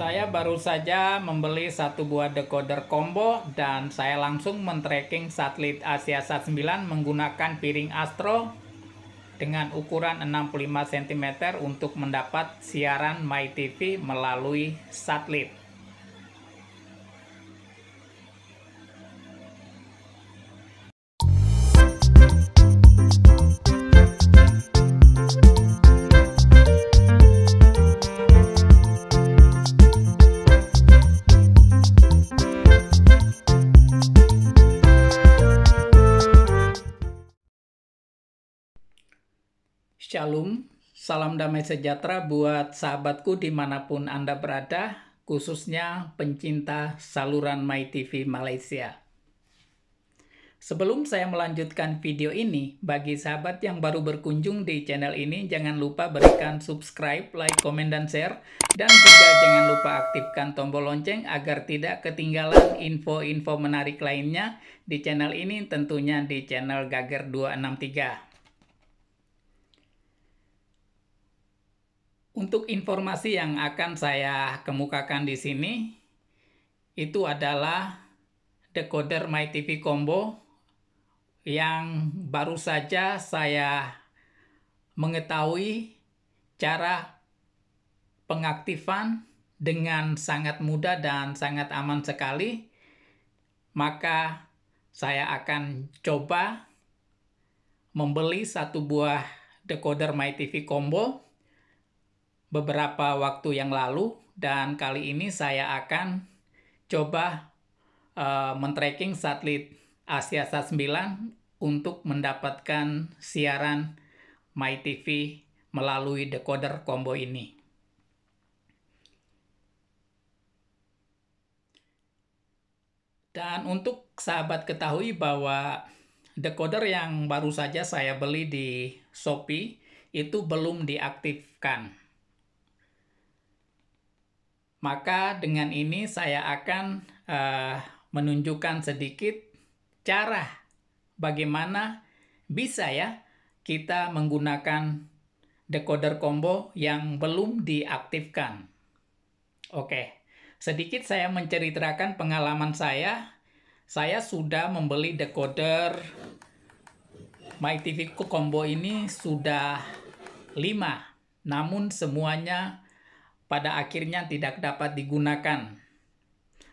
Saya baru saja membeli satu buah decoder combo dan saya langsung men-tracking satelit Asia Sat 9 menggunakan piring astro dengan ukuran 65 cm untuk mendapat siaran MyTV melalui satelit. Shalom, salam damai sejahtera buat sahabatku dimanapun Anda berada, khususnya pencinta saluran MyTV Malaysia. Sebelum saya melanjutkan video ini, bagi sahabat yang baru berkunjung di channel ini, jangan lupa berikan subscribe, like, komen, dan share. Dan juga jangan lupa aktifkan tombol lonceng agar tidak ketinggalan info-info menarik lainnya di channel ini, tentunya di channel Gager 263. Untuk informasi yang akan saya kemukakan di sini, itu adalah decoder MyTV Combo yang baru saja saya mengetahui cara pengaktifan dengan sangat mudah dan sangat aman sekali. Maka saya akan coba membeli satu buah decoder MyTV Combo beberapa waktu yang lalu dan kali ini saya akan coba uh, men-tracking satelit Asia Sat 9 untuk mendapatkan siaran MyTV melalui decoder combo ini. Dan untuk sahabat ketahui bahwa decoder yang baru saja saya beli di Shopee itu belum diaktifkan. Maka dengan ini saya akan uh, menunjukkan sedikit cara bagaimana bisa ya kita menggunakan decoder combo yang belum diaktifkan. Oke, sedikit saya menceritakan pengalaman saya. Saya sudah membeli decoder MyTV Combo ini sudah 5, namun semuanya pada akhirnya tidak dapat digunakan.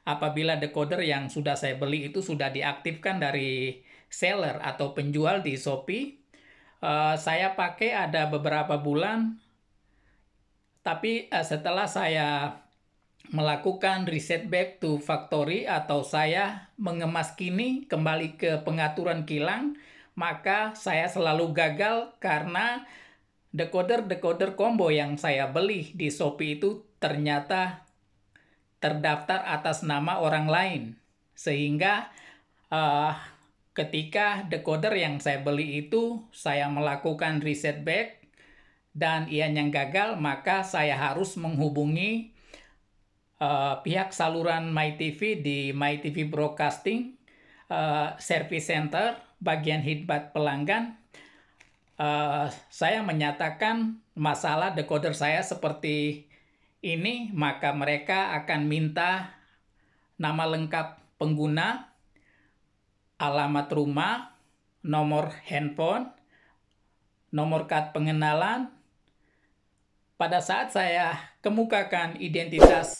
Apabila decoder yang sudah saya beli itu sudah diaktifkan dari seller atau penjual di Shopee, uh, saya pakai ada beberapa bulan, tapi uh, setelah saya melakukan reset back to factory atau saya mengemas kini kembali ke pengaturan kilang, maka saya selalu gagal karena decoder-decoder combo yang saya beli di Shopee itu ternyata terdaftar atas nama orang lain. Sehingga uh, ketika decoder yang saya beli itu saya melakukan reset back dan ia yang gagal, maka saya harus menghubungi uh, pihak saluran MyTV di MyTV Broadcasting uh, Service Center bagian hitbat pelanggan uh, saya menyatakan masalah decoder saya seperti ini, maka mereka akan minta nama lengkap pengguna, alamat rumah, nomor handphone, nomor kad pengenalan. Pada saat saya kemukakan identitas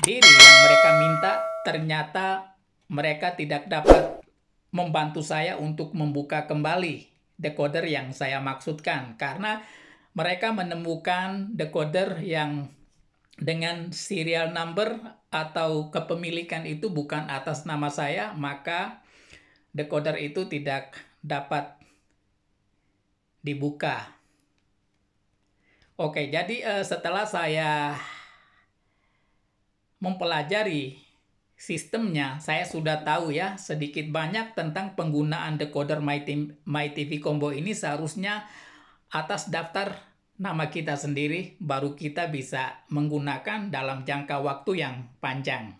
diri yang mereka minta, ternyata mereka tidak dapat membantu saya untuk membuka kembali decoder yang saya maksudkan karena mereka menemukan decoder yang dengan serial number atau kepemilikan itu bukan atas nama saya, maka decoder itu tidak dapat dibuka. Oke, jadi eh, setelah saya mempelajari sistemnya saya sudah tahu ya sedikit banyak tentang penggunaan decoder My, TV Combo ini seharusnya atas daftar nama kita sendiri baru kita bisa menggunakan dalam jangka waktu yang panjang.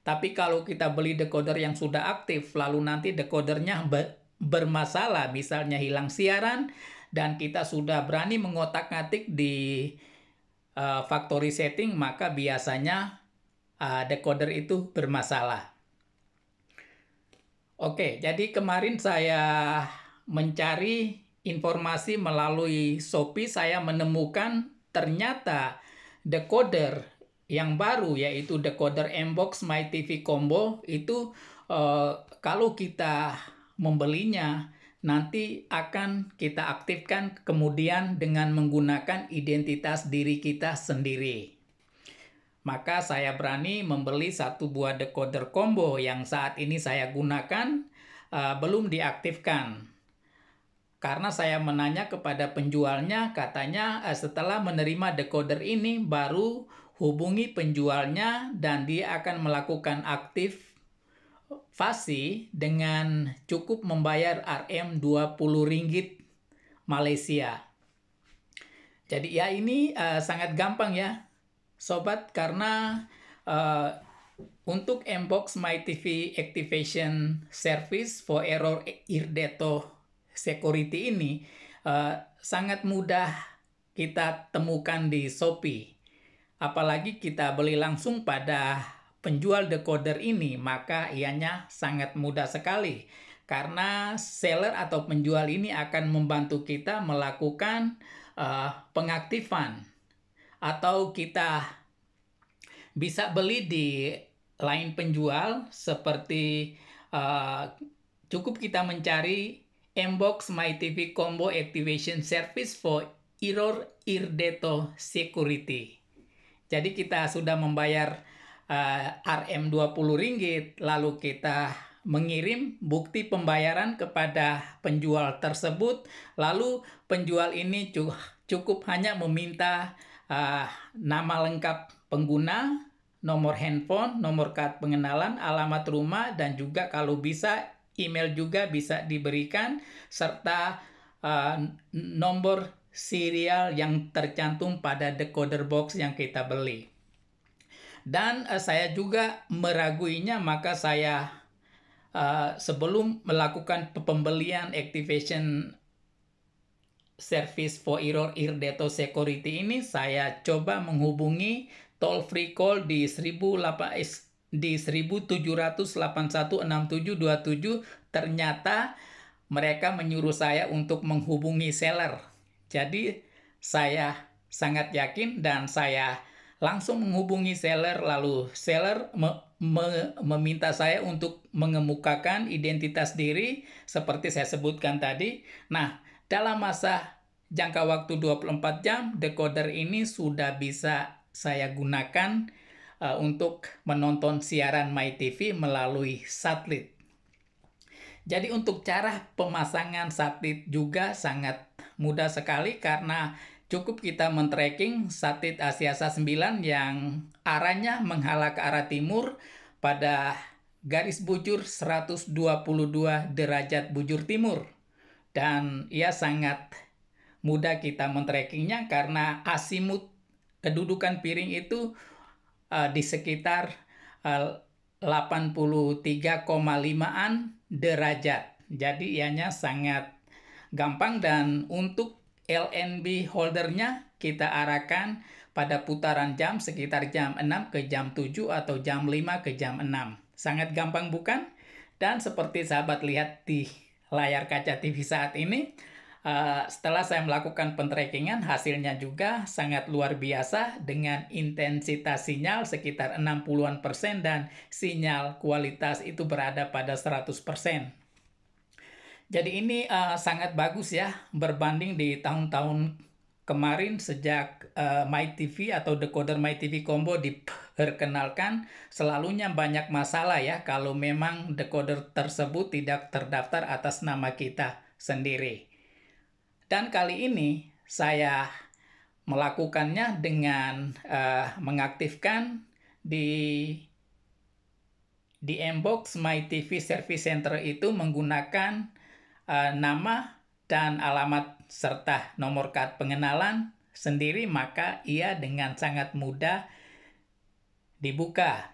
Tapi kalau kita beli decoder yang sudah aktif lalu nanti decodernya bermasalah misalnya hilang siaran dan kita sudah berani mengotak-atik di uh, factory setting maka biasanya uh, decoder itu bermasalah. Oke, jadi kemarin saya mencari informasi melalui Shopee, saya menemukan ternyata decoder yang baru yaitu decoder Mbox My TV Combo itu uh, kalau kita membelinya nanti akan kita aktifkan kemudian dengan menggunakan identitas diri kita sendiri maka saya berani membeli satu buah decoder combo yang saat ini saya gunakan uh, belum diaktifkan. Karena saya menanya kepada penjualnya, katanya uh, setelah menerima decoder ini baru hubungi penjualnya dan dia akan melakukan aktif fasi dengan cukup membayar RM 20 ringgit Malaysia. Jadi ya ini uh, sangat gampang ya sobat karena uh, untuk Mbox My TV Activation Service for Error Irdeto Security ini uh, sangat mudah kita temukan di Shopee. Apalagi kita beli langsung pada penjual decoder ini, maka ianya sangat mudah sekali. Karena seller atau penjual ini akan membantu kita melakukan uh, pengaktifan atau kita bisa beli di lain penjual seperti uh, cukup kita mencari Mbox My TV Combo Activation Service for Error Irdeto Security. Jadi kita sudah membayar eh, uh, RM20 ringgit lalu kita mengirim bukti pembayaran kepada penjual tersebut lalu penjual ini cukup hanya meminta uh, nama lengkap pengguna, nomor handphone, nomor kad pengenalan, alamat rumah, dan juga kalau bisa email juga bisa diberikan, serta uh, nomor serial yang tercantum pada decoder box yang kita beli. Dan uh, saya juga meraguinya, maka saya Uh, sebelum melakukan pembelian activation service for error Irdeto Security ini saya coba menghubungi toll free call di 18 eh, di 17816727 ternyata mereka menyuruh saya untuk menghubungi seller. Jadi saya sangat yakin dan saya langsung menghubungi seller lalu seller me me meminta saya untuk mengemukakan identitas diri seperti saya sebutkan tadi. Nah, dalam masa jangka waktu 24 jam, decoder ini sudah bisa saya gunakan uh, untuk menonton siaran MyTV melalui satelit. Jadi untuk cara pemasangan satelit juga sangat mudah sekali karena cukup kita men-tracking satelit Asiasa 9 yang arahnya menghala ke arah timur pada garis bujur 122 derajat bujur timur dan ia sangat mudah kita mentrackingnya karena asimut kedudukan piring itu uh, di sekitar eh, uh, 83,5an derajat. Jadi ianya sangat gampang dan untuk LNB holdernya kita arahkan pada putaran jam sekitar jam 6 ke jam 7 atau jam 5 ke jam 6. Sangat gampang bukan? Dan seperti sahabat lihat di layar kaca TV saat ini, uh, setelah saya melakukan pentrackingan, hasilnya juga sangat luar biasa dengan intensitas sinyal sekitar 60-an persen dan sinyal kualitas itu berada pada 100 persen. Jadi ini uh, sangat bagus ya berbanding di tahun-tahun kemarin sejak uh, My TV atau decoder My TV combo diperkenalkan selalunya banyak masalah ya kalau memang decoder tersebut tidak terdaftar atas nama kita sendiri. Dan kali ini saya melakukannya dengan uh, mengaktifkan di di inbox My TV Service Center itu menggunakan uh, nama dan alamat serta nomor kartu pengenalan sendiri maka ia dengan sangat mudah dibuka.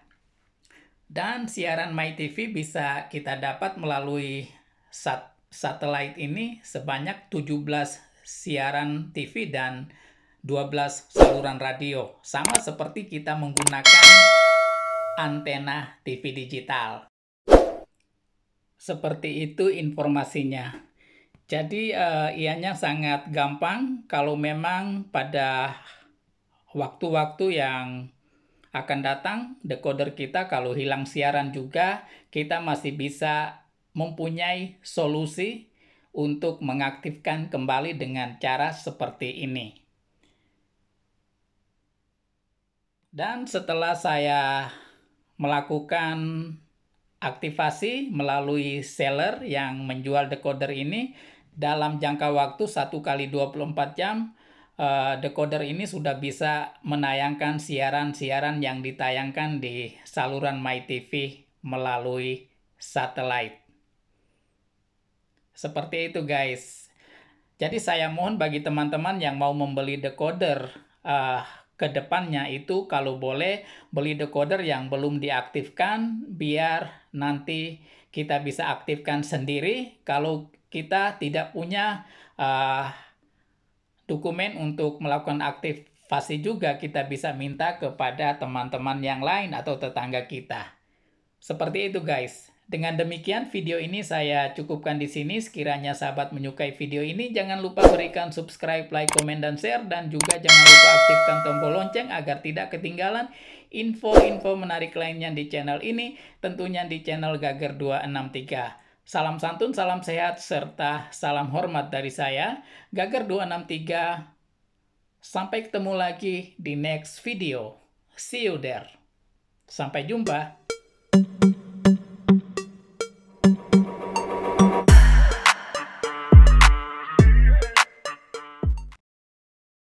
Dan siaran MyTV bisa kita dapat melalui sat satelit ini sebanyak 17 siaran TV dan 12 saluran radio. Sama seperti kita menggunakan antena TV digital. Seperti itu informasinya. Jadi uh, ianya sangat gampang kalau memang pada waktu-waktu yang akan datang decoder kita kalau hilang siaran juga kita masih bisa mempunyai solusi untuk mengaktifkan kembali dengan cara seperti ini. Dan setelah saya melakukan aktivasi melalui seller yang menjual decoder ini, dalam jangka waktu 1 kali 24 jam eh, decoder ini sudah bisa menayangkan siaran-siaran yang ditayangkan di saluran MyTV melalui satelit. Seperti itu guys. Jadi saya mohon bagi teman-teman yang mau membeli decoder uh, ke depannya itu kalau boleh beli decoder yang belum diaktifkan biar nanti kita bisa aktifkan sendiri kalau kita tidak punya uh, dokumen untuk melakukan aktivasi juga kita bisa minta kepada teman-teman yang lain atau tetangga kita. Seperti itu guys. Dengan demikian video ini saya cukupkan di sini. Sekiranya sahabat menyukai video ini jangan lupa berikan subscribe, like, komen, dan share. Dan juga jangan lupa aktifkan tombol lonceng agar tidak ketinggalan info-info menarik lainnya di channel ini. Tentunya di channel Gager 263. Salam santun, salam sehat, serta salam hormat dari saya, Gagar 263. Sampai ketemu lagi di next video. See you there. Sampai jumpa.